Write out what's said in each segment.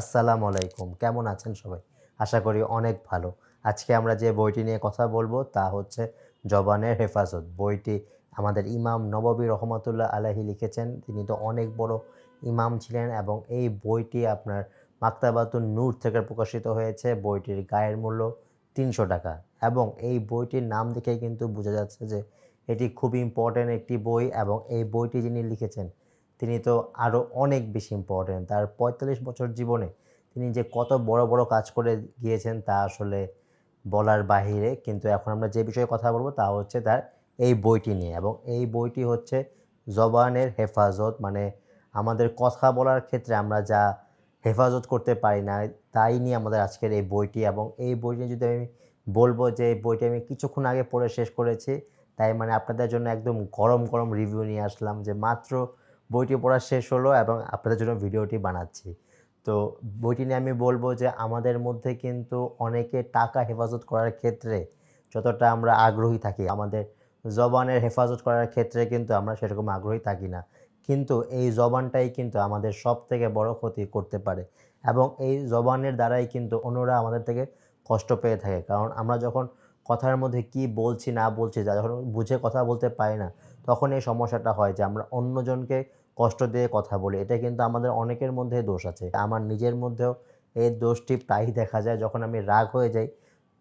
আসসালামু আলাইকুম কেমন আছেন সবাই আশা করি অনেক ভালো আজকে আমরা যে বইটি নিয়ে কথা বলবো তা হচ্ছে জবানের হেফাজত বইটি আমাদের ইমাম নববী রহমতুল্লাহ আলাহি লিখেছেন তিনি তো অনেক বড় ইমাম ছিলেন এবং এই বইটি আপনার মাক্তাবাতুন নূর থেকে প্রকাশিত হয়েছে বইটির গায়ের মূল্য তিনশো টাকা এবং এই বইটির নাম দেখে কিন্তু বোঝা যাচ্ছে যে এটি খুব ইম্পর্ট্যান্ট একটি বই এবং এই বইটি যিনি লিখেছেন তিনি তো আরও অনেক বেশি ইম্পর্টেন্ট তার পঁয়তাল্লিশ বছর জীবনে তিনি যে কত বড় বড় কাজ করে গিয়েছেন তা আসলে বলার বাহিরে কিন্তু এখন আমরা যে বিষয়ে কথা বলবো তা হচ্ছে তার এই বইটি নিয়ে এবং এই বইটি হচ্ছে জবানের হেফাজত মানে আমাদের কথা বলার ক্ষেত্রে আমরা যা হেফাজত করতে পারি না তাই নিয়ে আমাদের আজকের এই বইটি এবং এই বইটি যদি আমি বলবো যে এই বইটি আমি কিছুক্ষণ আগে পড়ে শেষ করেছি তাই মানে আপনাদের জন্য একদম গরম গরম রিভিউ নিয়ে আসলাম যে মাত্র বইটি পড়া শেষ হলো এবং আপনাদের জন্য ভিডিওটি বানাচ্ছি তো বইটি নিয়ে আমি বলবো যে আমাদের মধ্যে কিন্তু অনেকে টাকা হেফাজত করার ক্ষেত্রে যতটা আমরা আগ্রহী থাকি আমাদের জবানের হেফাজত করার ক্ষেত্রে কিন্তু আমরা সেরকম আগ্রহী থাকি না কিন্তু এই জবানটাই কিন্তু আমাদের সব থেকে বড় ক্ষতি করতে পারে এবং এই জবানের দ্বারাই কিন্তু অন্যরা আমাদের থেকে কষ্ট পেয়ে থাকে কারণ আমরা যখন কথার মধ্যে কি বলছি না বলছি যা যখন বুঝে কথা বলতে পারি না তখন এই সমস্যাটা হয় যে আমরা অন্যজনকে কষ্ট দিয়ে কথা বলি এটা কিন্তু আমাদের অনেকের মধ্যে দোষ আছে আমার নিজের মধ্যেও এই দোষটি প্রায়ই দেখা যায় যখন আমি রাগ হয়ে যাই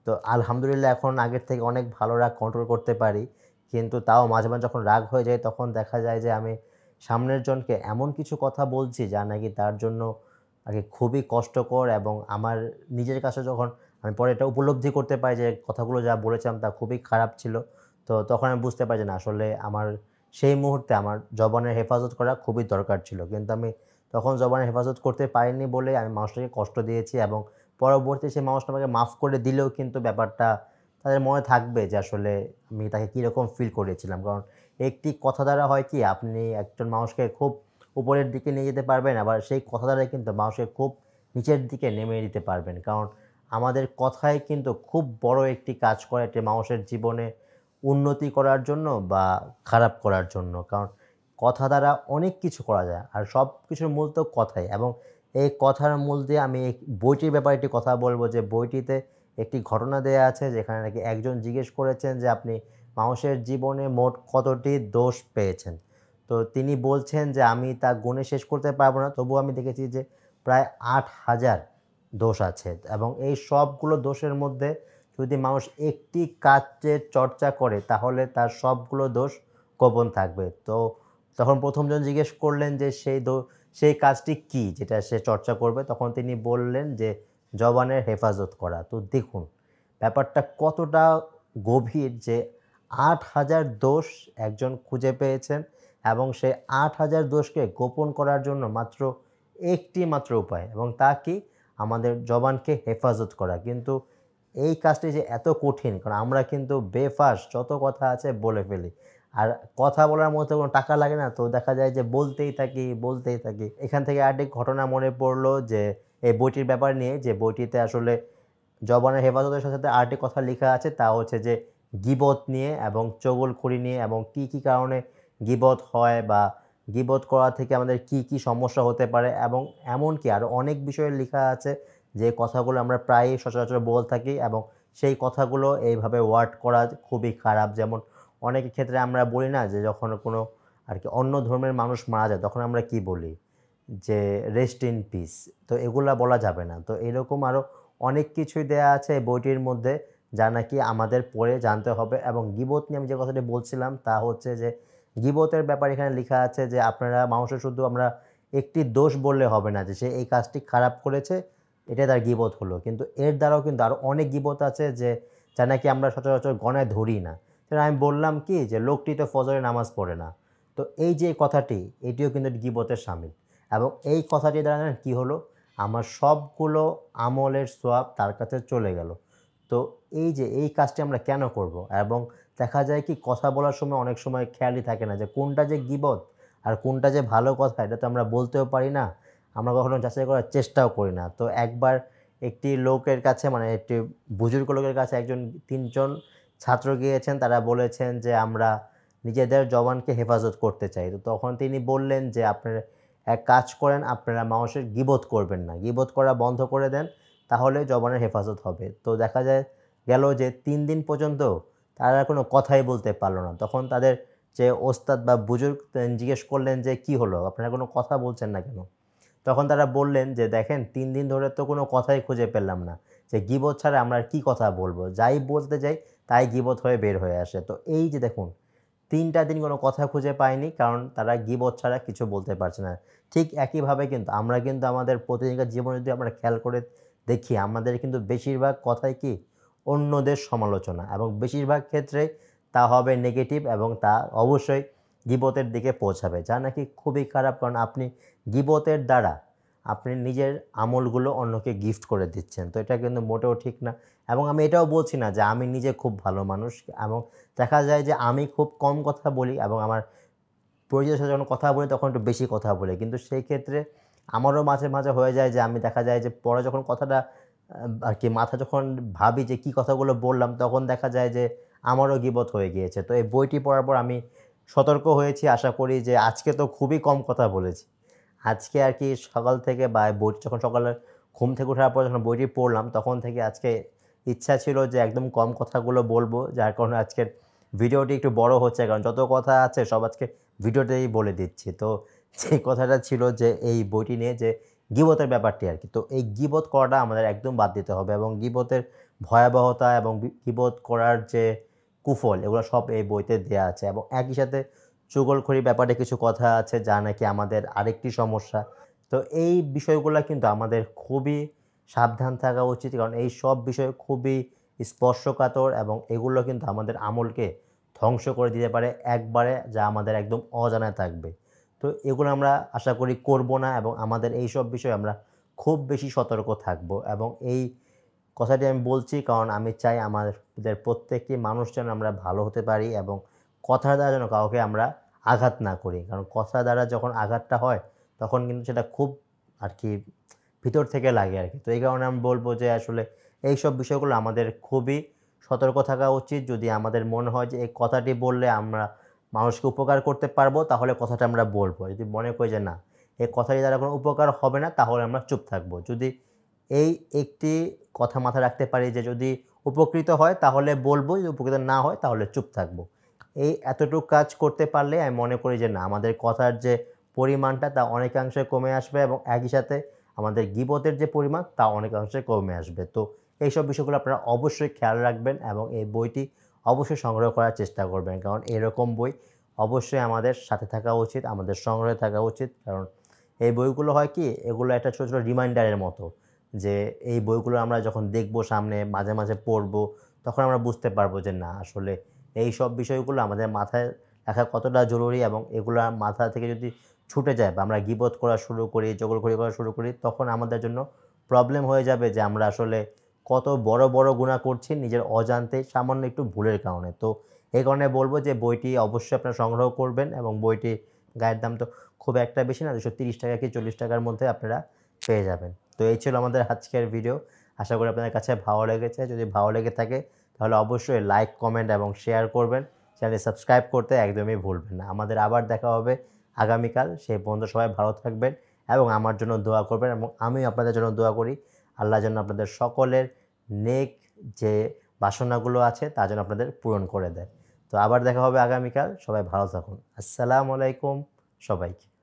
তো আলহামদুলিল্লাহ এখন আগের থেকে অনেক ভালো রাগ কন্ট্রোল করতে পারি কিন্তু তাও মাঝে মাঝে যখন রাগ হয়ে যায় তখন দেখা যায় যে আমি সামনের জনকে এমন কিছু কথা বলছি যা নাকি তার জন্য আগে খুবই কষ্টকর এবং আমার নিজের কাছে যখন আমি পরে এটা উপলব্ধি করতে পারি যে কথাগুলো যা বলেছিলাম তা খুবই খারাপ ছিল তো তখন আমি বুঝতে পারি যে না আসলে আমার সেই মুহূর্তে আমার জবানের হেফাজত করা খুবই দরকার ছিল কিন্তু আমি তখন জবানের হেফাজত করতে পারিনি বলে আমি মানুষটাকে কষ্ট দিয়েছি এবং পরবর্তী সেই মানুষটা আমাকে মাফ করে দিলেও কিন্তু ব্যাপারটা তাদের মনে থাকবে যে আসলে আমি তাকে কীরকম ফিল করেছিলাম কারণ একটি কথা দ্বারা হয় কি আপনি একজন মানুষকে খুব উপরের দিকে নিয়ে যেতে পারবেন আবার সেই কথা দ্বারাই কিন্তু মানুষকে খুব নিচের দিকে নেমে দিতে পারবেন কারণ আমাদের কথাই কিন্তু খুব বড় একটি কাজ করে একটি মানুষের জীবনে উন্নতি করার জন্য বা খারাপ করার জন্য কারণ কথা দ্বারা অনেক কিছু করা যায় আর সব কিছুর মূল তো কথাই এবং এই কথার মূল দিয়ে আমি এই বইটির ব্যাপারে একটি কথা বলবো যে বইটিতে একটি ঘটনা দেয়া আছে যেখানে নাকি একজন জিজ্ঞেস করেছেন যে আপনি মানুষের জীবনে মোট কতটি দোষ পেয়েছেন তো তিনি বলছেন যে আমি তা গুণে শেষ করতে পারবো না তবুও আমি দেখেছি যে প্রায় আট হাজার দোষ আছে এবং এই সবগুলো দোষের মধ্যে যদি মানুষ একটি কাজের চর্চা করে তাহলে তার সবগুলো দোষ গোপন থাকবে তো তখন প্রথমজন জিজ্ঞেস করলেন যে সেই দো সেই কাজটি কি যেটা সে চর্চা করবে তখন তিনি বললেন যে জবানের হেফাজত করা তো দেখুন ব্যাপারটা কতটা গভীর যে আট হাজার দোষ একজন খুঁজে পেয়েছেন এবং সেই আট হাজার দোষকে গোপন করার জন্য মাত্র একটি মাত্র উপায় এবং তা কি আমাদের জবানকে হেফাজত করা কিন্তু এই কাজটি যে এত কঠিন কারণ আমরা কিন্তু বেফাস যত কথা আছে বলে ফেলি আর কথা বলার মতো কোনো টাকা লাগে না তো দেখা যায় যে বলতেই থাকি বলতেই থাকি এখান থেকে আরেকটি ঘটনা মনে পড়লো যে এই বইটির ব্যাপার নিয়ে যে বইটিতে আসলে জবানের হেফাজতের সাথে সাথে আরেকটি কথা লেখা আছে তা হচ্ছে যে গিবত নিয়ে এবং চগলখড়ি নিয়ে এবং কি কি কারণে গিবত হয় বা গিবত করা থেকে আমাদের কি কি সমস্যা হতে পারে এবং এমনকি আরও অনেক বিষয়ে লেখা আছে যে কথাগুলো আমরা প্রায়ই সচরাচর বল থাকি এবং সেই কথাগুলো এইভাবে ওয়ার্ড করা খুবই খারাপ যেমন অনেক ক্ষেত্রে আমরা বলি না যে যখন কোনো আর কি অন্য ধর্মের মানুষ মারা যায় তখন আমরা কি বলি যে রেস্ট ইন পিস তো এগুলা বলা যাবে না তো এরকম আরও অনেক কিছুই দেয়া আছে বইটির মধ্যে যা নাকি আমাদের পড়ে জানতে হবে এবং গিবত নিয়ে আমি যে কথাটি বলছিলাম তা হচ্ছে যে গিবতের ব্যাপার এখানে লেখা আছে যে আপনারা মানুষের শুধু আমরা একটি দোষ বললে হবে না যে সে এই কাজটি খারাপ করেছে এটা তার গিবত হলো কিন্তু এর দ্বারাও কিন্তু আরও অনেক গিবত আছে যে যা নাকি আমরা সচরাচর গণায় ধরি না সেটা আমি বললাম কি যে লোকটি তো ফজরে নামাজ পড়ে না তো এই যে কথাটি এটিও কিন্তু গিবতের সামিল এবং এই কথাটি দ্বারা কি কী হলো আমার সবগুলো আমলের সোয়াব তার কাছে চলে গেল তো এই যে এই কাজটি আমরা কেন করব এবং দেখা যায় কি কথা বলার সময় অনেক সময় খেয়ালই থাকে না যে কোনটা যে গিবত আর কোনটা যে ভালো কথা এটা তো আমরা বলতেও পারি না আমরা কখনো যাচাই করার চেষ্টাও করি না তো একবার একটি লোকের কাছে মানে একটি বুজুর্গ লোকের কাছে একজন তিনজন ছাত্র গিয়েছেন তারা বলেছেন যে আমরা নিজেদের জবানকে হেফাজত করতে চাই তো তখন তিনি বললেন যে আপনারা এক কাজ করেন আপনারা মানুষের গিবোধ করবেন না গিবোধ করা বন্ধ করে দেন তাহলে জবানের হেফাজত হবে তো দেখা যায় গেল যে তিন দিন পর্যন্ত তারা কোনো কথাই বলতে পারলো না তখন তাদের যে ওস্তাদ বা বুজুর্গ জিজ্ঞেস করলেন যে কি হলো আপনারা কোনো কথা বলছেন না কেন তখন তারা বললেন যে দেখেন তিন দিন ধরে তো কোনো কথাই খুঁজে পেলাম না যে গিবত ছাড়া আমরা কি কথা বলবো যাই বলতে যাই তাই গিবত হয়ে বের হয়ে আসে তো এই যে দেখুন তিনটা দিন কোনো কথা খুঁজে পায়নি কারণ তারা গিবত ছাড়া কিছু বলতে পারছে না ঠিক একইভাবে কিন্তু আমরা কিন্তু আমাদের প্রতিদিনকার জীবনে যদি আমরা খেয়াল করে দেখি আমাদের কিন্তু বেশিরভাগ কথাই কি অন্যদের সমালোচনা এবং বেশিরভাগ ক্ষেত্রে তা হবে নেগেটিভ এবং তা অবশ্যই গিবতের দিকে পৌঁছাবে যা নাকি খুবই খারাপ কারণ আপনি গিবতের দ্বারা আপনি নিজের আমলগুলো অন্যকে গিফট করে দিচ্ছেন তো এটা কিন্তু মোটেও ঠিক না এবং আমি এটাও বলছি না যে আমি নিজে খুব ভালো মানুষ এবং দেখা যায় যে আমি খুব কম কথা বলি এবং আমার সাথে যখন কথা বলি তখন একটু বেশি কথা বলি কিন্তু সেই ক্ষেত্রে আমারও মাঝে মাঝে হয়ে যায় যে আমি দেখা যায় যে পরে যখন কথাটা আর কি মাথা যখন ভাবি যে কি কথাগুলো বললাম তখন দেখা যায় যে আমারও গিবত হয়ে গিয়েছে তো এই বইটি পড়ার পর আমি সতর্ক হয়েছি আশা করি যে আজকে তো খুবই কম কথা বলেছি আজকে আর কি সকাল থেকে বা বইটি যখন সকালে ঘুম থেকে ওঠার পর যখন বইটি পড়লাম তখন থেকে আজকে ইচ্ছা ছিল যে একদম কম কথাগুলো বলবো যার কারণে আজকের ভিডিওটি একটু বড় হচ্ছে কারণ যত কথা আছে সব আজকে ভিডিওতেই বলে দিচ্ছি তো সেই কথাটা ছিল যে এই বইটি নিয়ে যে গিবতের ব্যাপারটি আর কি তো এই গিবত করাটা আমাদের একদম বাদ দিতে হবে এবং গিবতের ভয়াবহতা এবং গিবত করার যে কুফল এগুলো সব এই বইতে দেয়া আছে এবং একই সাথে চুগলখড়ি ব্যাপারে কিছু কথা আছে যা নাকি আমাদের আরেকটি সমস্যা তো এই বিষয়গুলো কিন্তু আমাদের খুবই সাবধান থাকা উচিত কারণ এই সব বিষয় খুবই স্পর্শকাতর এবং এগুলো কিন্তু আমাদের আমলকে ধ্বংস করে দিতে পারে একবারে যা আমাদের একদম অজানায় থাকবে তো এগুলো আমরা আশা করি করব না এবং আমাদের এই সব বিষয়ে আমরা খুব বেশি সতর্ক থাকব এবং এই কথাটি আমি বলছি কারণ আমি চাই আমাদের প্রত্যেকটি মানুষ যেন আমরা ভালো হতে পারি এবং কথার দ্বারা যেন কাউকে আমরা আঘাত না করি কারণ কথা দ্বারা যখন আঘাতটা হয় তখন কিন্তু সেটা খুব আর কি ভিতর থেকে লাগে আর কি তো এই কারণে আমি বলবো যে আসলে এই সব বিষয়গুলো আমাদের খুবই সতর্ক থাকা উচিত যদি আমাদের মনে হয় যে এই কথাটি বললে আমরা মানুষকে উপকার করতে পারবো তাহলে কথাটা আমরা বলবো যদি মনে করি যে না এই কথাটি দ্বারা কোনো উপকার হবে না তাহলে আমরা চুপ থাকবো যদি এই একটি কথা মাথায় রাখতে পারি যে যদি উপকৃত হয় তাহলে বলবো যদি উপকৃত না হয় তাহলে চুপ থাকবো এই এতটুকু কাজ করতে পারলে আমি মনে করি যে না আমাদের কথার যে পরিমাণটা তা অনেকাংশে কমে আসবে এবং একই সাথে আমাদের গিবতের যে পরিমাণ তা অনেকাংশে কমে আসবে তো এইসব বিষয়গুলো আপনারা অবশ্যই খেয়াল রাখবেন এবং এই বইটি অবশ্যই সংগ্রহ করার চেষ্টা করবেন কারণ এরকম বই অবশ্যই আমাদের সাথে থাকা উচিত আমাদের সংগ্রহে থাকা উচিত কারণ এই বইগুলো হয় কি এগুলো একটা ছোটো ছোটো রিমাইন্ডারের মতো যে এই বইগুলো আমরা যখন দেখব সামনে মাঝে মাঝে পড়ব তখন আমরা বুঝতে পারবো যে না আসলে এই সব বিষয়গুলো আমাদের মাথায় রাখা কতটা জরুরি এবং এগুলো মাথা থেকে যদি ছুটে যায় বা আমরা গিবত করা শুরু করি করি করা শুরু করি তখন আমাদের জন্য প্রবলেম হয়ে যাবে যে আমরা আসলে কত বড় বড় গুণা করছি নিজের অজান্তে সামান্য একটু ভুলের কারণে তো এই কারণে বলবো যে বইটি অবশ্যই আপনারা সংগ্রহ করবেন এবং বইটি গায়ের দাম তো খুব একটা বেশি না দুশো তিরিশ টাকা কি চল্লিশ টাকার মধ্যে আপনারা পেয়ে যাবেন তো এই ছিল আমাদের আজকের ভিডিও আশা করি আপনাদের কাছে ভালো লেগেছে যদি ভালো লেগে থাকে তাহলে অবশ্যই লাইক কমেন্ট এবং শেয়ার করবেন চ্যানেল সাবস্ক্রাইব করতে একদমই ভুলবেন না আমাদের আবার দেখা হবে আগামীকাল সেই বন্ধু সবাই ভালো থাকবেন এবং আমার জন্য দোয়া করবেন এবং আমি আপনাদের জন্য দোয়া করি আল্লাহ যেন আপনাদের সকলের নেক যে বাসনাগুলো আছে তা যেন আপনাদের পূরণ করে দেয় তো আবার দেখা হবে আগামীকাল সবাই ভালো থাকুন আসসালামু আলাইকুম সবাইকে